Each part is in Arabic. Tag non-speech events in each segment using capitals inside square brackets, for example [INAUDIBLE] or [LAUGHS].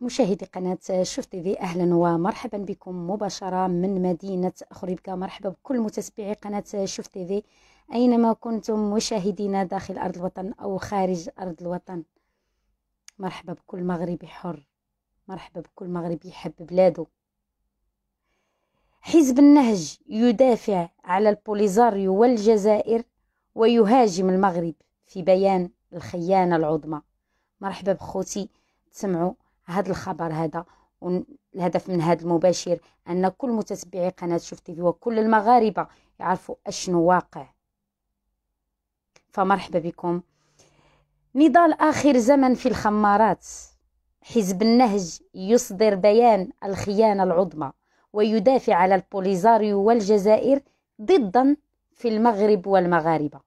مشاهدي قناة شوف تيفي أهلا ومرحبا بكم مباشرة من مدينة خريبكا مرحبا بكل متتبعي قناة شوف تيفي أينما كنتم مشاهدينا داخل أرض الوطن أو خارج أرض الوطن مرحبا بكل مغربي حر مرحبا بكل مغربي يحب بلاده حزب النهج يدافع على البوليزاريو والجزائر ويهاجم المغرب في بيان الخيانة العظمى مرحبا بخوتي تسمعوا هذا الخبر هذا والهدف من هذا المباشر ان كل متتبعي قناه شوف في وكل المغاربه يعرفوا اشنو واقع فمرحبا بكم نضال اخر زمن في الخمارات حزب النهج يصدر بيان الخيانه العظمى ويدافع على البوليزاريو والجزائر ضدا في المغرب والمغاربه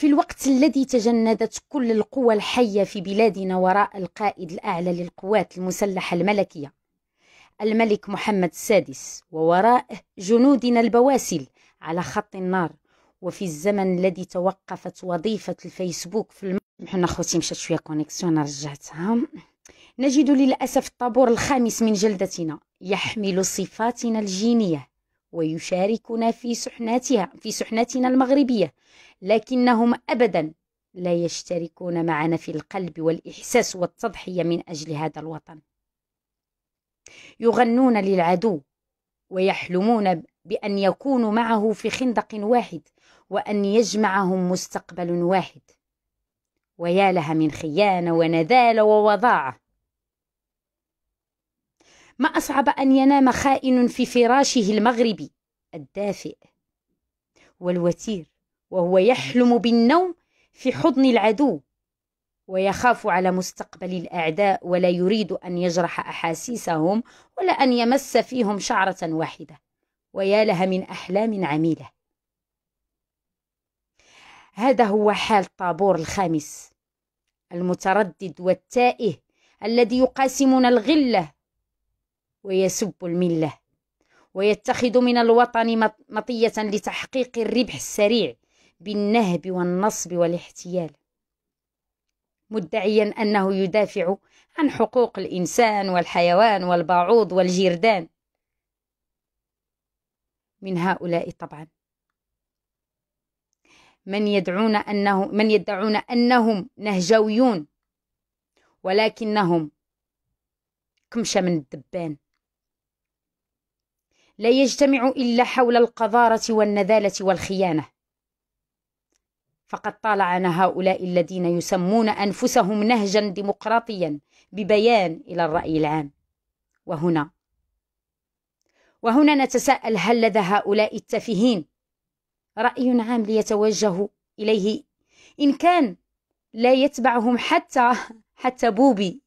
في الوقت الذي تجندت كل القوى الحية في بلادنا وراء القائد الأعلى للقوات المسلحة الملكية الملك محمد السادس ووراء جنودنا البواسل على خط النار وفي الزمن الذي توقفت وظيفة الفيسبوك في الم... حنا خوتي مشات شوية كونيكسيون رجعتها نجد للأسف الطابور الخامس من جلدتنا يحمل صفاتنا الجينية ويشاركنا في سحناتها في سحنتنا المغربية لكنهم أبدا لا يشتركون معنا في القلب والإحساس والتضحية من أجل هذا الوطن يغنون للعدو ويحلمون بأن يكونوا معه في خندق واحد وأن يجمعهم مستقبل واحد ويا لها من خيانة ونذالة ووضاعة ما أصعب أن ينام خائن في فراشه المغربي الدافئ والوتير وهو يحلم بالنوم في حضن العدو ويخاف على مستقبل الأعداء ولا يريد أن يجرح أحاسيسهم ولا أن يمس فيهم شعرة واحدة ويا لها من أحلام عميلة هذا هو حال طابور الخامس المتردد والتائه الذي يقاسمنا الغله ويسب المله ويتخذ من الوطن مطيه لتحقيق الربح السريع بالنهب والنصب والاحتيال مدعيا انه يدافع عن حقوق الانسان والحيوان والبعوض والجردان من هؤلاء طبعا من يدعون انه من يدعون انهم نهجويون ولكنهم كمشه من الدبان لا يجتمع إلا حول القذارة والنذالة والخيانة فقد طالعنا هؤلاء الذين يسمون أنفسهم نهجا ديمقراطيا ببيان إلى الرأي العام وهنا وهنا نتساءل هل لدى هؤلاء التافهين رأي عام ليتوجهوا إليه إن كان لا يتبعهم حتى حتى بوبي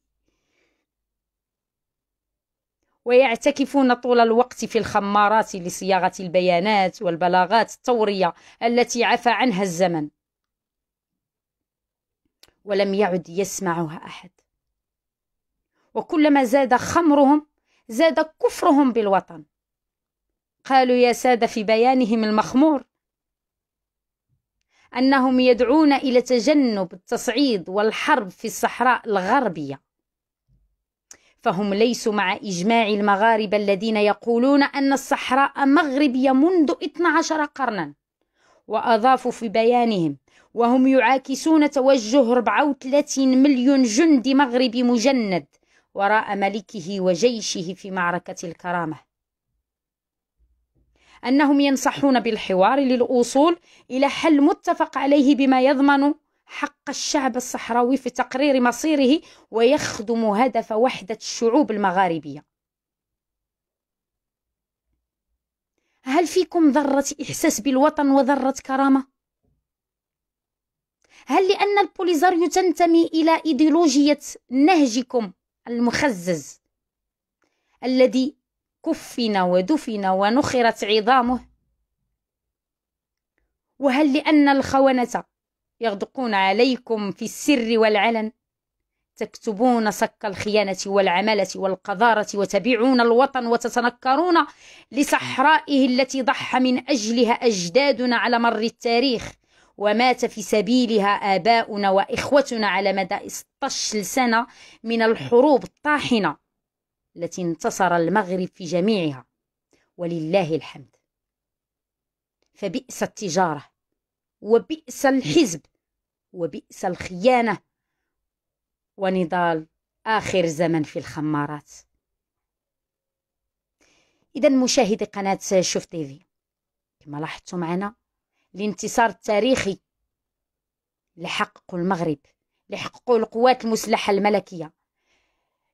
ويعتكفون طول الوقت في الخمارات لصياغة البيانات والبلاغات الثورية التي عفى عنها الزمن ولم يعد يسمعها أحد وكلما زاد خمرهم زاد كفرهم بالوطن قالوا يا سادة في بيانهم المخمور أنهم يدعون إلى تجنب التصعيد والحرب في الصحراء الغربية فهم ليسوا مع إجماع المغاربة الذين يقولون أن الصحراء مغربية منذ 12 قرنا وأضافوا في بيانهم وهم يعاكسون توجه 34 مليون جندي مغربي مجند وراء ملكه وجيشه في معركة الكرامة أنهم ينصحون بالحوار للأصول إلى حل متفق عليه بما يضمن حق الشعب الصحراوي في تقرير مصيره ويخدم هدف وحدة الشعوب المغاربية هل فيكم ذرة إحساس بالوطن وذرة كرامة؟ هل لأن البوليزاريو تنتمي إلى إيديولوجية نهجكم المخزز الذي كفن ودفن ونخرت عظامه؟ وهل لأن الخونة يغدقون عليكم في السر والعلن تكتبون صك الخيانة والعملة والقذارة وتبيعون الوطن وتتنكرون لصحرائه التي ضحى من أجلها أجدادنا على مر التاريخ ومات في سبيلها آباؤنا وإخوتنا على مدى 16 سنة من الحروب الطاحنة التي انتصر المغرب في جميعها ولله الحمد فبئس التجارة وبئس الحزب وبئس الخيانة ونضال آخر زمن في الخمارات إذا مشاهدي قناة شوف تيفي كما لاحظتوا معنا الانتصار التاريخي اللي المغرب اللي القوات المسلحة الملكية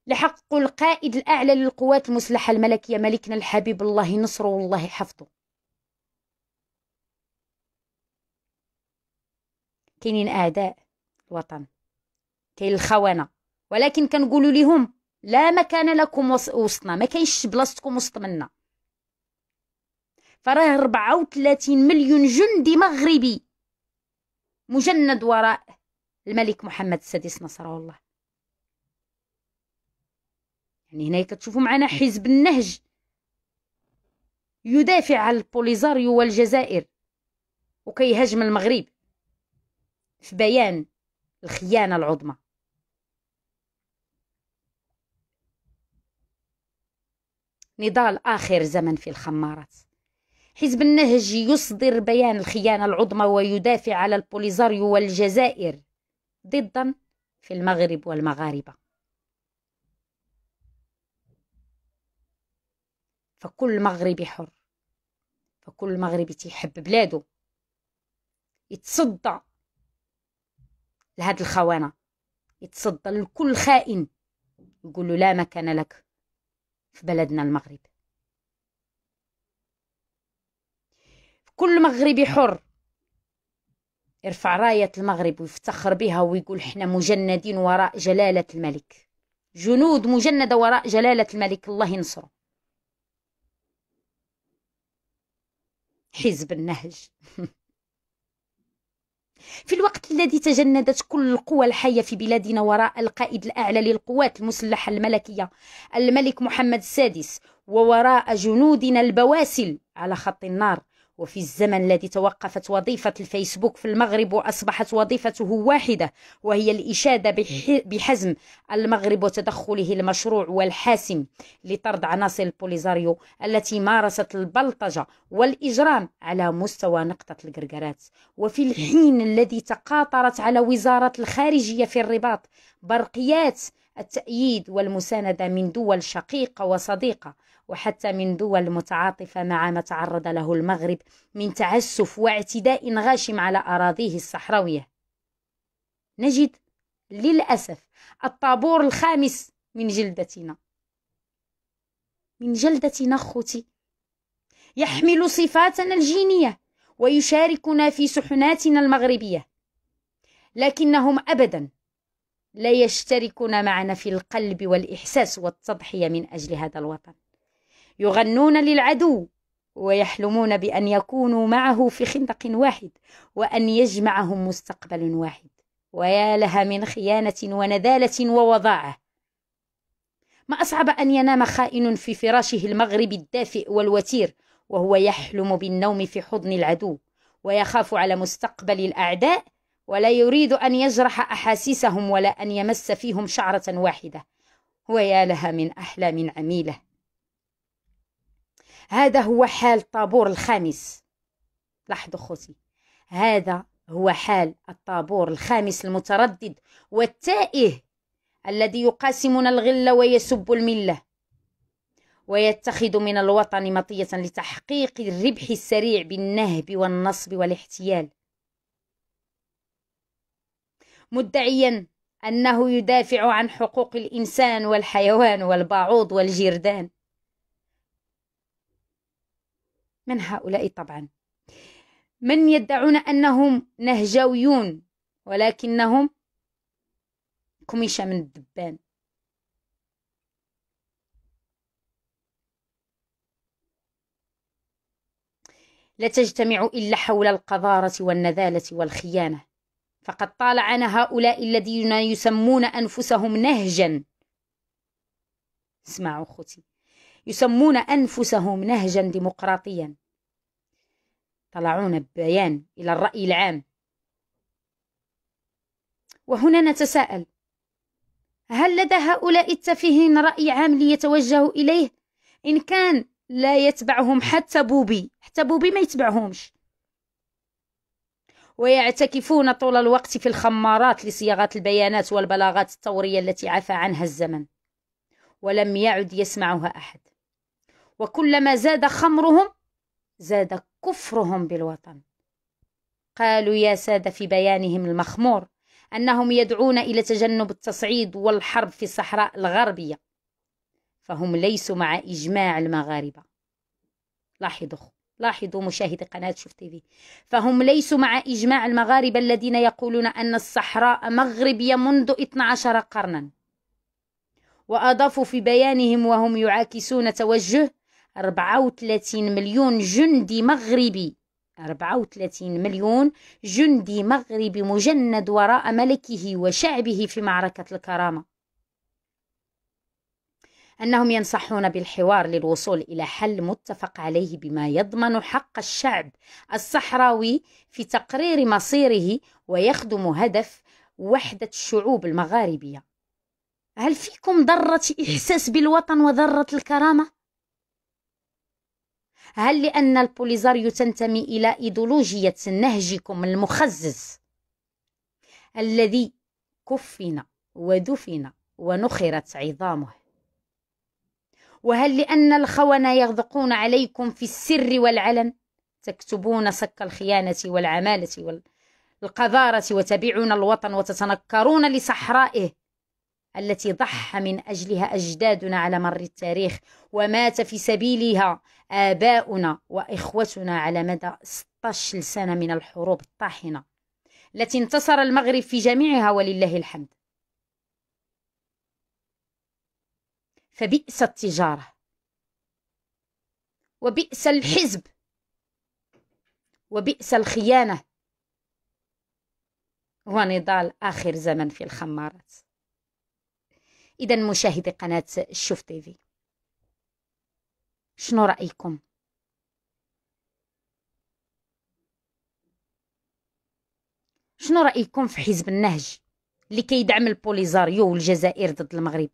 اللي القائد الأعلى للقوات المسلحة الملكية ملكنا الحبيب الله نصره والله حفظه كاينين اعداء الوطن كاين الخونه ولكن كنقولوا لهم لا مكان لكم وسطنا ما كاينش بلاصتكم وسط منا فراه 34 مليون جندي مغربي مجند وراء الملك محمد السادس نصره الله يعني هنا كتشوفوا معنا حزب النهج يدافع عن البوليزاريو والجزائر وكيهاجم المغرب في بيان الخيانة العظمى نضال آخر زمن في الخمارات حزب النهج يصدر بيان الخيانة العظمى ويدافع على البوليزاريو والجزائر ضدا في المغرب والمغاربة فكل مغربي حر فكل مغربي تيحب بلادو يتصدى لهاد الخونه يتصدى لكل خائن يقول لا مكان لك في بلدنا المغرب كل مغربي حر يرفع راية المغرب ويفتخر بها ويقول حنا مجندين وراء جلالة الملك جنود مجندة وراء جلالة الملك الله ينصره حزب النهج [LAUGHS] في الوقت الذي تجندت كل القوى الحية في بلادنا وراء القائد الأعلى للقوات المسلحة الملكية الملك محمد السادس ووراء جنودنا البواسل على خط النار وفي الزمن الذي توقفت وظيفة الفيسبوك في المغرب وأصبحت وظيفته واحدة وهي الإشادة بحزم المغرب وتدخله المشروع والحاسم لطرد عناصر البوليزاريو التي مارست البلطجة والإجرام على مستوى نقطة القرقرات وفي الحين الذي تقاطرت على وزارة الخارجية في الرباط برقيات التأييد والمساندة من دول شقيقة وصديقة وحتى من دول متعاطفة مع ما تعرض له المغرب من تعسف واعتداء غاشم على أراضيه الصحراوية نجد للأسف الطابور الخامس من جلدتنا من جلدتنا أخوتي يحمل صفاتنا الجينية ويشاركنا في سحناتنا المغربية لكنهم أبدا لا يشتركون معنا في القلب والإحساس والتضحية من أجل هذا الوطن يغنون للعدو ويحلمون بأن يكونوا معه في خندق واحد وأن يجمعهم مستقبل واحد ويا لها من خيانة ونذالة ووضاعة ما أصعب أن ينام خائن في فراشه المغرب الدافئ والوتير وهو يحلم بالنوم في حضن العدو ويخاف على مستقبل الأعداء ولا يريد أن يجرح أحاسيسهم ولا أن يمس فيهم شعرة واحدة ويا لها من أحلام عميله هذا هو حال الطابور الخامس لاحظوا خوتي هذا هو حال الطابور الخامس المتردد والتائه الذي يقاسمنا الغلة ويسب المله ويتخذ من الوطن مطيه لتحقيق الربح السريع بالنهب والنصب والاحتيال مدعيا انه يدافع عن حقوق الانسان والحيوان والبعوض والجردان من هؤلاء طبعا من يدعون أنهم نهجويون ولكنهم كميشة من الدبان لا تجتمع إلا حول القذارة والنذالة والخيانة فقد طالعنا هؤلاء الذين يسمون أنفسهم نهجا اسمعوا أخوتي يسمون أنفسهم نهجا ديمقراطيا طلعون ببيان إلى الرأي العام وهنا نتساءل هل لدى هؤلاء التافهين رأي عام ليتوجهوا إليه إن كان لا يتبعهم حتى بوبي حتى بوبي ما يتبعهمش ويعتكفون طول الوقت في الخمارات لصياغة البيانات والبلاغات الثورية التي عفى عنها الزمن ولم يعد يسمعها أحد وكلما زاد خمرهم زاد كفرهم بالوطن قالوا يا سادة في بيانهم المخمور أنهم يدعون إلى تجنب التصعيد والحرب في الصحراء الغربية فهم ليسوا مع إجماع المغاربة لاحظوا لاحظوا مشاهدي قناة شوف تي في فهم ليسوا مع إجماع المغاربة الذين يقولون أن الصحراء مغربية منذ 12 قرنا وأضافوا في بيانهم وهم يعاكسون توجه 34 مليون جندي مغربي 34 مليون جندي مغربي مجند وراء ملكه وشعبه في معركة الكرامة أنهم ينصحون بالحوار للوصول إلى حل متفق عليه بما يضمن حق الشعب الصحراوي في تقرير مصيره ويخدم هدف وحدة الشعوب المغاربية هل فيكم ذرة إحساس بالوطن وذرة الكرامة؟ هل لأن البوليزاريو تنتمي إلى إيدولوجية نهجكم المخزز الذي كفن ودفن ونخرت عظامه وهل لأن الخونة يغدقون عليكم في السر والعلن تكتبون سك الخيانة والعمالة والقذارة وتبيعون الوطن وتتنكرون لصحرائه التي ضحى من أجلها أجدادنا على مر التاريخ ومات في سبيلها آباؤنا وإخوتنا على مدى 16 سنة من الحروب الطاحنة التي انتصر المغرب في جميعها ولله الحمد فبئس التجارة وبئس الحزب وبئس الخيانة ونضال آخر زمن في الخمارات إذا مشاهدي قناة الشوف تيفي شنو رأيكم؟ شنو رأيكم في حزب النهج اللي كيدعم البوليزاريو والجزائر ضد المغرب؟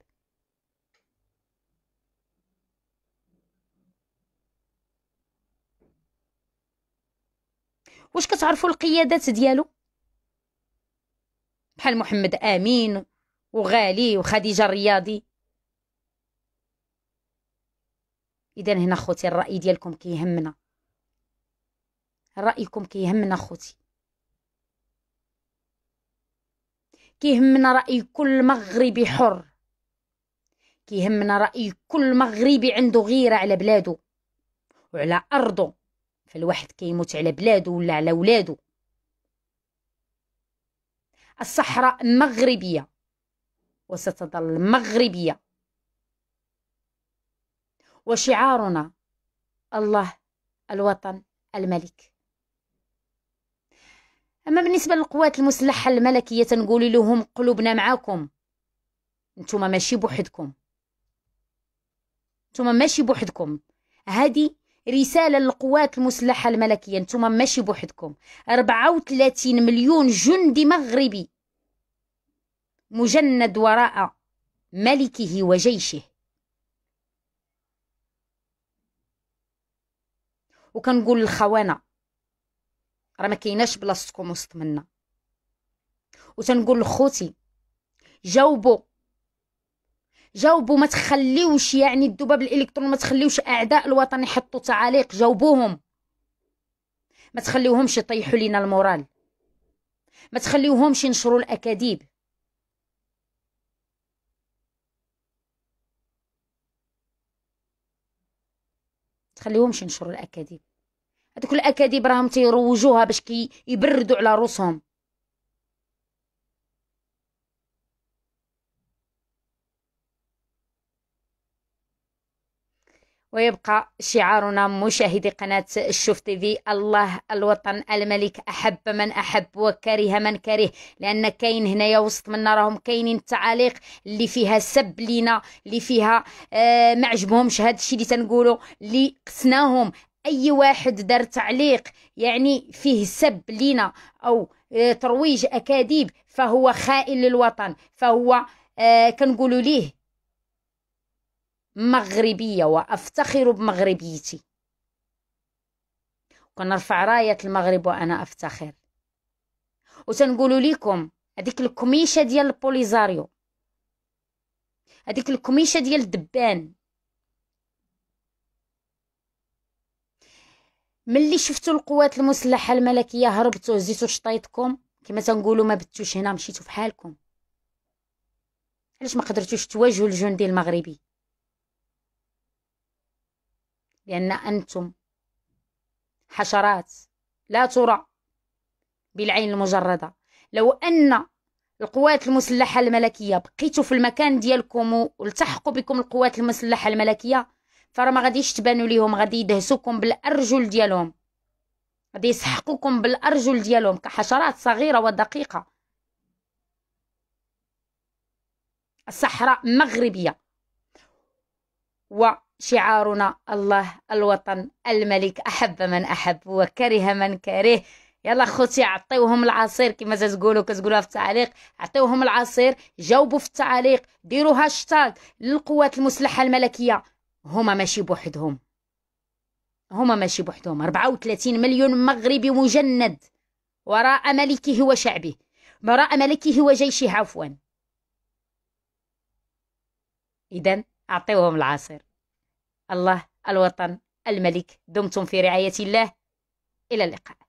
واش كتعرفوا القيادات ديالو بحال محمد امين وغالي وخديجة الرياضي إذا هنا خوتي الرأي ديالكم كيهمنا رأيكم كيهمنا خوتي كيهمنا رأي كل مغربي حر كيهمنا رأي كل مغربي عنده غيرة على بلادو وعلى أرضه فالواحد كيموت على بلادو ولا على ولادو الصحراء المغربيه وستظل مغربية وشعارنا الله الوطن الملك أما بالنسبة للقوات المسلحة الملكية تنقول لهم قلوبنا معاكم نتوما ماشي بوحدكم نتوما ماشي بوحدكم هذه رسالة للقوات المسلحة الملكية نتوما ماشي بوحدكم 34 مليون جندي مغربي مجند وراء ملكه وجيشه وكنقول للخوانة راه ما كايناش بلاصتكم وسط منا وتنقول لخوتي جاوبوا جاوبوا ما تخليوش يعني الذباب الالكترون ما تخليوش اعداء الوطن يحطوا تعاليق جاوبوهم ما تخليوهمش يطيحوا لينا المورال ما تخليوهمش ينشروا الاكاذيب تخليهمش ينشروا الاكاذيب هذوك الاكاذيب راهم تيروجوها باش كي يبردوا على روسهم ويبقى شعارنا مشاهدي قناة الشوف تي في الله الوطن الملك أحب من أحب وكره من كره لأن كاين هنايا وسط منا راهم كاينين التعاليق اللي فيها سب لينا اللي فيها آه ما عجبهمش هذا الشيء اللي تنقولوا اللي قسناهم اي واحد دار تعليق يعني فيه سب لينا او آه، ترويج اكاذيب فهو خائن للوطن فهو آه كنقولوا ليه مغربية وأفتخر بمغربيتي وكنرفع راية المغرب وأنا أفتخر وتنقول لكم هذيك الكميشة ديال البوليزاريو هذيك الكميشة ديال الدبان ملي شفتوا القوات المسلحة الملكية هربتوا هزيتوا شطيتكم كما تنقولوا ما بتوش هنا مشيتوا في حالكم علاش ما قدرتوش تواجهوا الجندي المغربي لأن أنتم حشرات لا ترى بالعين المجردة لو أن القوات المسلحة الملكية بقيتوا في المكان ديالكم والتحقوا بكم القوات المسلحة الملكية فرا ما غاديش تبانوا ليهم غادي يدهسوكم بالأرجل ديالهم غادي يسحقوكم بالأرجل ديالهم كحشرات صغيرة ودقيقة الصحراء مغربية و شعارنا الله الوطن الملك احب من احب وكره من كره يلا خوتي عطيوهم العصير كما تقولوا كتقولوها في التعليق عطيوهم العصير جاوبوا في التعليق ديروا هاشتاغ للقوات المسلحه الملكيه هما ماشي بوحدهم هما ماشي بوحدهم 34 مليون مغربي مجند وراء ملكه وشعبه وراء ملكه وجيشه عفوا اذا اعطيوهم العصير الله الوطن الملك دمتم في رعاية الله إلى اللقاء